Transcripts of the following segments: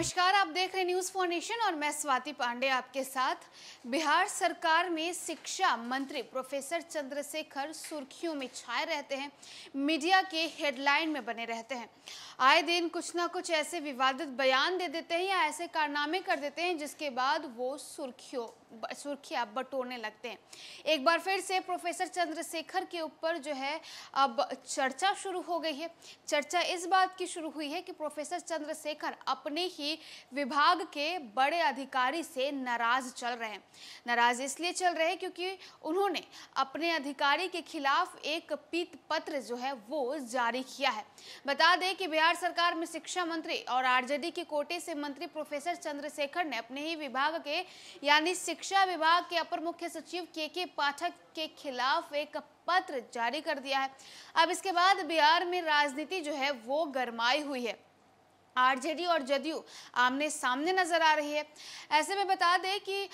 नमस्कार आप देख रहे न्यूज फाउंडेशन और मैं स्वाति पांडे आपके साथ बिहार सरकार में शिक्षा मंत्री प्रोफेसर चंद्रशेखर सुर्खियों में छाए रहते हैं मीडिया के हेडलाइन में बने रहते हैं आए दिन कुछ ना कुछ ऐसे विवादित बयान दे देते हैं या ऐसे कारनामे कर देते हैं जिसके बाद वो सुर्खियों सुर्खियाँ बटोरने लगते हैं एक बार फिर से प्रोफेसर चंद्रशेखर के ऊपर जो है अब चर्चा शुरू हो गई है चर्चा इस बात की शुरू हुई है कि प्रोफेसर चंद्रशेखर अपने ही कि विभाग के बड़े अधिकारी से नाराज चल रहे हैं नाराज इसलिए चल रहे हैं क्योंकि उन्होंने अपने अधिकारी के खिलाफ एक पीत पत्र जो है वो जारी किया है बता दें कि बिहार सरकार में शिक्षा मंत्री और आरजेडी के कोटे से मंत्री प्रोफेसर चंद्रशेखर ने अपने ही विभाग के यानी शिक्षा विभाग के अपर मुख्य सचिव के के पाठक के खिलाफ एक पत्र जारी कर दिया है अब इसके बाद बिहार में राजनीति जो है वो गरमाई हुई है आरजेडी और जदयू आमने सामने नजर आ रही है ऐसे में बता दें कि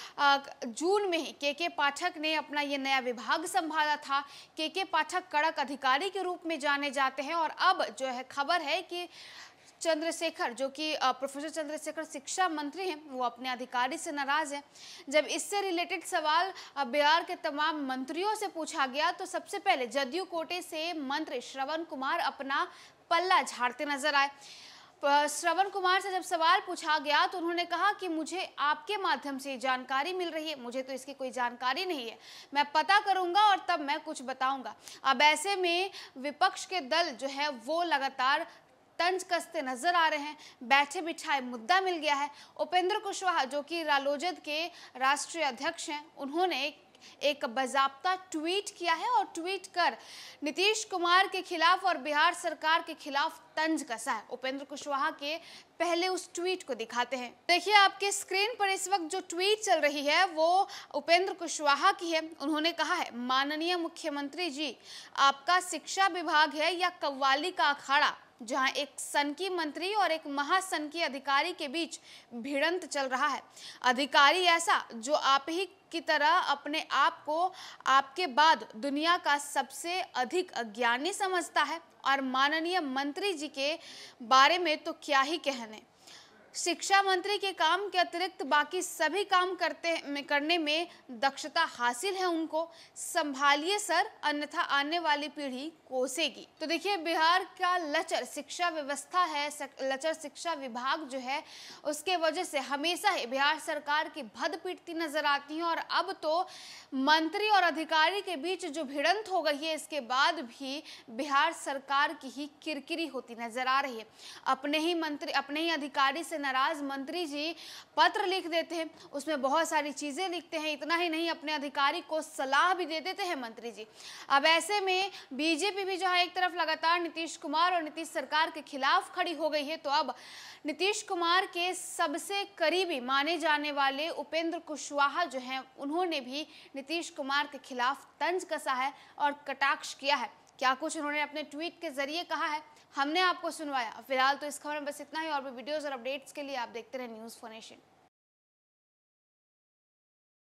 जून में ही के के पाठक ने अपना ये नया विभाग संभाला था के के पाठक कड़क अधिकारी के रूप में जाने जाते हैं और अब जो है खबर है कि चंद्रशेखर जो कि प्रोफेसर चंद्रशेखर शिक्षा मंत्री हैं वो अपने अधिकारी से नाराज हैं जब इससे रिलेटेड सवाल बिहार के तमाम मंत्रियों से पूछा गया तो सबसे पहले जदयू कोटे से मंत्री श्रवण कुमार अपना पल्ला झाड़ते नजर आए श्रवण कुमार से जब सवाल पूछा गया तो उन्होंने कहा कि मुझे आपके माध्यम से जानकारी मिल रही है मुझे तो इसकी कोई जानकारी नहीं है मैं पता करूंगा और तब मैं कुछ बताऊंगा अब ऐसे में विपक्ष के दल जो है वो लगातार तंज कसते नजर आ रहे हैं बैठे बिठाए मुद्दा मिल गया है उपेंद्र कुशवाहा जो कि रालोजद के राष्ट्रीय अध्यक्ष हैं उन्होंने एक बाजाबता ट्वीट किया है और ट्वीट कर नीतीश कुमार के खिलाफ और बिहार सरकार के खिलाफ तंज कसा है उपेंद्र कुशवाहा के पहले उस ट्वीट को दिखाते हैं देखिए आपके स्क्रीन पर इस वक्त जो ट्वीट चल रही है वो उपेंद्र कुशवाहा की है उन्होंने कहा है माननीय मुख्यमंत्री जी आपका शिक्षा विभाग है या कव्वाली का अखाड़ा जहां एक सनकी मंत्री और एक महासनकी अधिकारी के बीच भिड़ंत चल रहा है अधिकारी ऐसा जो आप ही की तरह अपने आप को आपके बाद दुनिया का सबसे अधिक अज्ञानी समझता है और माननीय मंत्री जी के बारे में तो क्या ही कहने शिक्षा मंत्री के काम के अतिरिक्त बाकी सभी काम करते में करने में दक्षता हासिल है उनको संभालिए सर अन्यथा आने वाली पीढ़ी कोसेगी तो देखिए बिहार का लचर शिक्षा व्यवस्था है लचर शिक्षा विभाग जो है उसके वजह से हमेशा ही बिहार सरकार की भद पीटती नजर आती है और अब तो मंत्री और अधिकारी के बीच जो भिड़ंत हो गई है इसके बाद भी बिहार सरकार की ही किरकिरी होती नजर आ रही है अपने ही मंत्री अपने ही अधिकारी से नाराज मंत्री जी पत्र लिख देते हैं उसमें बहुत सारी चीज़ें लिखते हैं इतना ही नहीं अपने अधिकारी को सलाह भी दे देते हैं मंत्री जी अब ऐसे में बीजेपी भी जो है एक तरफ लगातार नीतीश कुमार और नीतीश सरकार के खिलाफ खड़ी हो गई है तो अब नीतीश कुमार के सबसे करीबी माने जाने वाले उपेंद्र कुशवाहा जो हैं उन्होंने भी नीतीश कुमार के खिलाफ तंज कसा है और कटाक्ष किया है क्या कुछ उन्होंने अपने ट्वीट के जरिए कहा है हमने आपको सुनवाया फिलहाल तो इस खबर में बस इतना ही और भी वीडियोज़ और अपडेट्स के लिए आप देखते रहे न्यूज़ फोनेशन